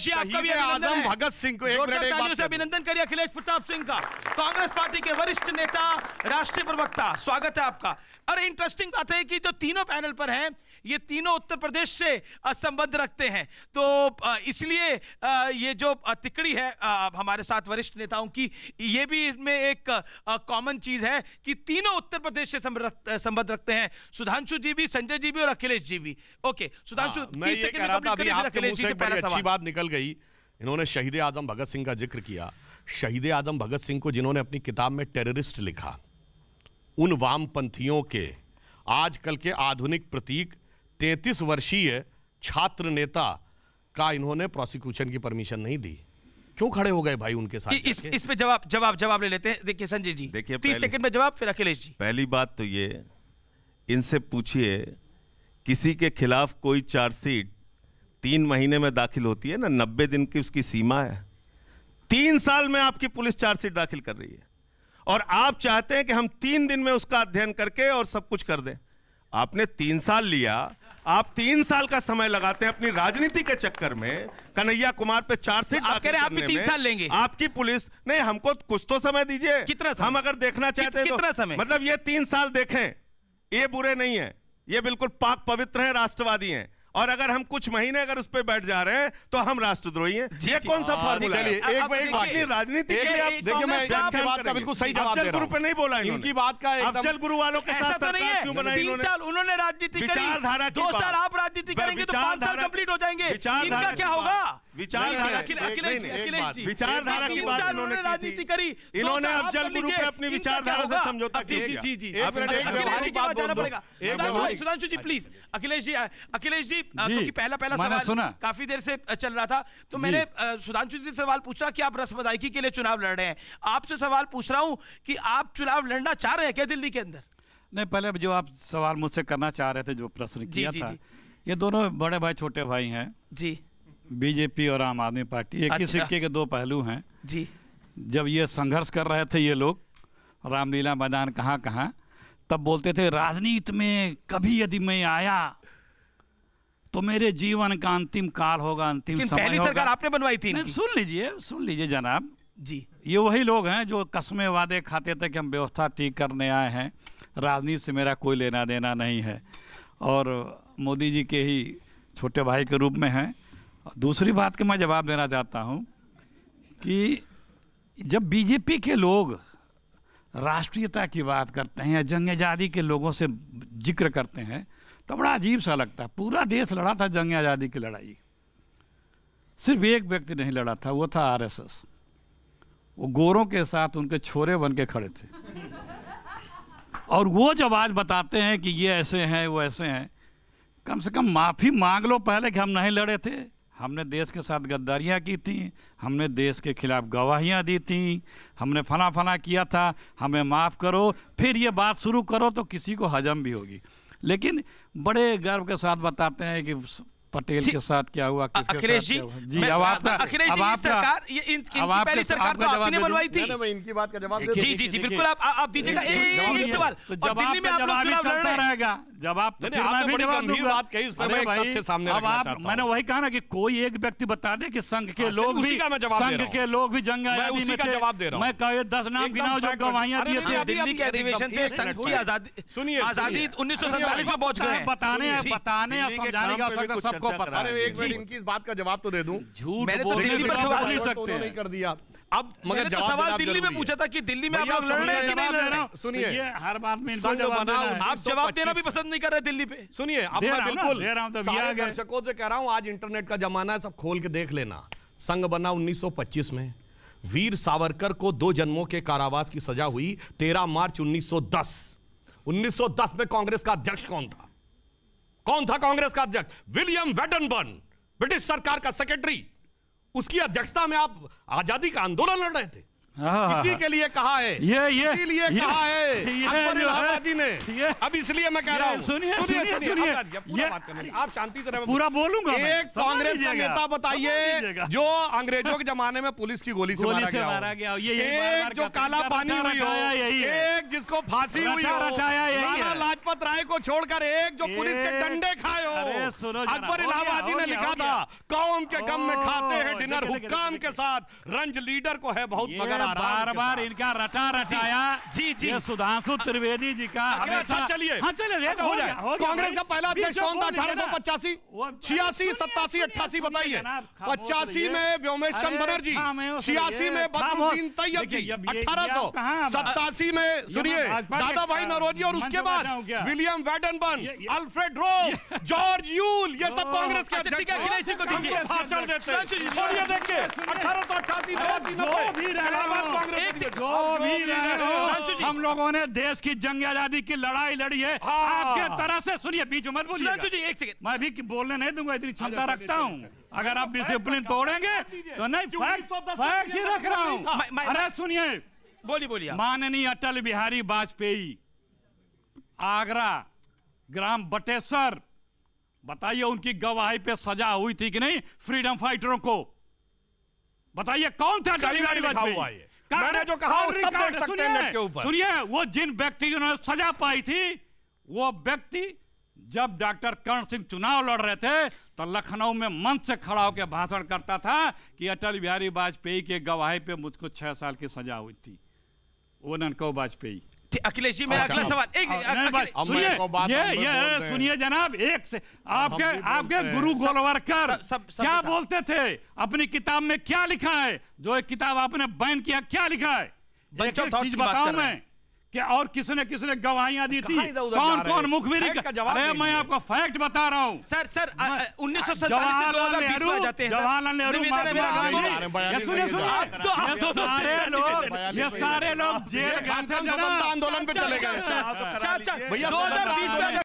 देशी आपका आजम भगत सिंह को एक मिनट से अभिनंदन करिए अखिलेश प्रताप सिंह का कांग्रेस पार्टी के वरिष्ठ नेता राष्ट्रीय प्रवक्ता स्वागत है आपका अरे इंटरेस्टिंग बात है कि जो तीनों पैनल पर हैं ये तीनों उत्तर प्रदेश से संबंध रखते हैं तो इसलिए ये जो तिकड़ी है हमारे साथ वरिष्ठ नेताओं की ये भी इसमें एक कॉमन चीज है कि तीनों उत्तर प्रदेश से संबंध रखते हैं सुधांशु जी भी संजय जी भी और अखिलेश जी भी ओके सुधांशु हाँ, मैं ये कह रहा था अभी आपके मुंह से बड़ी अच्छी बात निकल गई इन्होंने शहीद आजम भगत सिंह का जिक्र किया शहीद आजम भगत सिंह को जिन्होंने अपनी किताब में टेररिस्ट लिखा उन वामपंथियों के आजकल के आधुनिक प्रतीक तैंतीस वर्षीय छात्र नेता का इन्होंने प्रोसिक्यूशन की परमिशन नहीं दी क्यों खड़े हो गए भाई उनके साथ इस, इस पे जवाब जवाब जवाब ले लेते हैं देखिए संजय जी देखिए तीस सेकंड में जवाब फिर अखिलेश जी पहली बात तो ये इनसे पूछिए किसी के खिलाफ कोई चार्जशीट तीन महीने में दाखिल होती है ना नब्बे दिन की उसकी सीमा है तीन साल में आपकी पुलिस चार्जशीट दाखिल कर रही है और आप चाहते हैं कि हम तीन दिन में उसका अध्ययन करके और सब कुछ कर दें आपने तीन साल लिया आप तीन साल का समय लगाते हैं अपनी राजनीति के चक्कर में कन्हैया कुमार पे चार्जशीट तो आप कह रहे आप भी तीन साल लेंगे आपकी पुलिस नहीं हमको कुछ तो समय दीजिए कितना समय? हम अगर देखना चाहते हैं कि, तो, कितना समय मतलब ये तीन साल देखें ये बुरे नहीं है ये बिल्कुल पाक पवित्र हैं राष्ट्रवादी हैं और अगर हम कुछ महीने अगर उस पर बैठ जा रहे हैं तो हम राष्ट्रद्रोही हैं ये कौन सा फॉर्मूला हाँ, है राजनीति के लिए आप देखिए मैं बात का बिल्कुल सही जवाब पे नहीं बोला इनकी बात का अफजल गुरु वालों के साथ तो साल उन्होंने राजनीति करी दो साल आप राजनीति करेंगे तो पांच साल कंप्लीट हो जाएंगे क्या होगा विचारधारा की बात इन्होंने राजनीति करी इन्होंने अपनी विचारधारा से समझौता किया जी जी जी सुधांशु जी प्लीज हाँ अखिलेश जी अखिलेश जी क्योंकि पहला पहला सवाल सुना काफी देर से चल रहा था तो मैंने सुधांशु जी से सवाल पूछ रहा कि आप रस बदायकी के लिए चुनाव लड़ रहे हैं आपसे सवाल पूछ रहा हूँ कि आप चुनाव लड़ना चाह रहे हैं क्या दिल्ली के अंदर नहीं पहले जो आप सवाल मुझसे करना चाह रहे थे जो प्रश्न किया था ये दोनों बड़े भाई छोटे भाई हैं जी बीजेपी और आम आदमी पार्टी एक ही अच्छा। सिक्के के दो पहलू हैं जी जब ये संघर्ष कर रहे थे ये लोग रामलीला मैदान कहाँ कहाँ तब बोलते थे राजनीति में कभी यदि मैं आया तो मेरे जीवन का अंतिम काल होगा अंतिम समय पहली होगा। सरकार आपने बनवाई थी सुन लीजिए सुन लीजिए जनाब जी ये वही लोग हैं जो कस्मे वादे खाते थे कि हम व्यवस्था ठीक करने आए हैं राजनीति से मेरा कोई लेना देना नहीं है और मोदी जी के ही छोटे भाई के रूप में हैं दूसरी बात का मैं जवाब देना चाहता हूँ कि जब बीजेपी के लोग राष्ट्रीयता की बात करते हैं या जंग आज़ादी के लोगों से जिक्र करते हैं तो बड़ा अजीब सा लगता है पूरा देश लड़ा था जंग आज़ादी की लड़ाई सिर्फ एक व्यक्ति नहीं लड़ा था वो था आरएसएस वो गोरों के साथ उनके छोरे बन के खड़े थे और वो जब आज बताते हैं कि ये ऐसे हैं वो ऐसे हैं कम से कम माफ़ी मांग लो पहले कि हम नहीं लड़े थे हमने देश के साथ गद्दारियाँ की थी हमने देश के खिलाफ गवाहियाँ दी थी हमने फला फला किया था हमें माफ़ करो फिर ये बात शुरू करो तो किसी को हजम भी होगी लेकिन बड़े गर्व के साथ बताते हैं कि पटेल के साथ क्या हुआ अखिलेश जी जी अब आपका अखिलेश जी सरकार ये इनकी पहली सरकार तो आपने बनवाई थी इनकी बात का जवाब जी जी जी बिल्कुल आप आप दीजिएगा एक सवाल तो दिल्ली में तो आप लोग चुनाव लड़ रहे हैं जवाब तो बात कही भाई सामने मैंने वही कहा ना कि कोई एक व्यक्ति बता दे कि संघ के हाँ, लोग भी संघ के लोग भी जंग उसी का जवाब दे रहा हूं मैं कहे दस नाम गिनाओ जो गवाहियां दिए थे दिल्ली के अधिवेशन से संघ की आजादी सुनिए आजादी उन्नीस में पहुंच गए बताने बताने समझाने का सब आपको पता नहीं एक मिनट इनकी इस बात का जवाब तो दे दूं झूठ मैंने तो दिल्ली पर तो सवाल नहीं तो सकते नहीं कर दिया अब मगर तो सवाल दिल्ली में पूछा था कि दिल्ली में आप लोग लड़ रहे हैं कि नहीं लड़ रहे सुनिए हर बात में जवाब देना आप जवाब देना भी पसंद नहीं कर रहे दिल्ली पे सुनिए अब मैं बिल्कुल तो सारे दर्शकों से कह रहा हूँ आज इंटरनेट का जमाना है सब खोल के देख लेना संघ बना 1925 में वीर सावरकर को दो जन्मों के कारावास की सजा हुई 13 मार्च 1910 1910 में कांग्रेस का अध्यक्ष कौन था कौन था कांग्रेस का अध्यक्ष विलियम वेटनबर्न ब्रिटिश सरकार का सेक्रेटरी उसकी अध्यक्षता में आप आजादी का आंदोलन लड़ रहे थे हाँ। इसी के लिए कहा है ये ये इसीलिए कहा है ये इलाहाबादी ने ये अब इसलिए मैं कह रहा हूँ सुनिए सुनिए सुनिए आप शांति से रहे पूरा बोलूंगा एक कांग्रेस का नेता बताइए जो अंग्रेजों के जमाने में पुलिस की गोली से मारा गया ये एक जो काला पानी हुई हो एक जिसको फांसी हुई हो लाजपत राय को छोड़कर एक जो पुलिस के डंडे खाए हो अकबर इलाहाबादी ने लिखा था कौम के गम में खाते हैं डिनर हुक्काम के साथ रंज लीडर को है बहुत मगर बार बार इनका रटा रटाया जी जी सुधांशु त्रिवेदी जी का अच्छा, अच्छा चलिए हाँ, अच्छा, हो जाए कांग्रेस का पहला अध्यक्ष कौन था अठारह सौ पचासी छियासी सत्तासी अट्ठासी बताइए पचासी में व्योमेश चंद बनर्जी छियासी में बदरुद्दीन तैयब जी अठारह सौ सत्तासी में सुनिए दादा भाई नरोजी और उसके बाद विलियम वेडनबर्न अल्फ्रेड रो जो जॉर्ज यूल ये सब कांग्रेस के अच्छा, अध्यक्ष ठीक है अखिलेश जी को दीजिए तो भाषण हाँ, देते और ये हाँ, देखिए अठारह सौ अट्ठासी नवासी नब्बे इलाहाबाद कांग्रेस हम लोगों ने देश की जंग आजादी की लड़ाई लड़ी है हाँ। आपके तरह से सुनिए बीच में मत बोलिए एक सेकंड मैं भी बोलने नहीं दूंगा इतनी क्षमता अच्छा, रखता हूँ अगर आप डिसिप्लिन तो तोड़ेंगे तो नहीं फैक्ट ही रख रहा हूँ अरे सुनिए बोली बोलिए माननीय अटल बिहारी वाजपेयी आगरा ग्राम बटेसर बताइए उनकी गवाही पे सजा हुई थी कि नहीं फ्रीडम फाइटरों को बताइए कौन था गाड़ी मैंने जो कहा वो सब देख सकते हैं के ऊपर सुनिए वो जिन व्यक्ति जिन्होंने सजा पाई थी वो व्यक्ति जब डॉक्टर कर्ण सिंह चुनाव लड़ रहे थे तो लखनऊ में मंच से खड़ा होकर भाषण करता था कि अटल बिहारी वाजपेयी के गवाही पे मुझको छह साल की सजा हुई थी वो कौ वाजपेयी अखिलेश जी मेरा अगला सवाल एक सुनिए ये ये सुनिए जनाब एक से आपके आपके गुरु गोलवरकर क्या बोलते थे अपनी किताब में क्या लिखा है जो एक किताब आपने बैन किया क्या लिखा है बताऊं मैं कि और किसने किसने गवाहियां दी थी कौन कौन मुखबिर अरे मैं आपको फैक्ट बता रहा हूँ सर सर उन्नीस सौ जवाहरलाल नेहरू जवाहरलाल नेहरू तो ये सारे लोग जेल आंदोलन पे चले गए भैया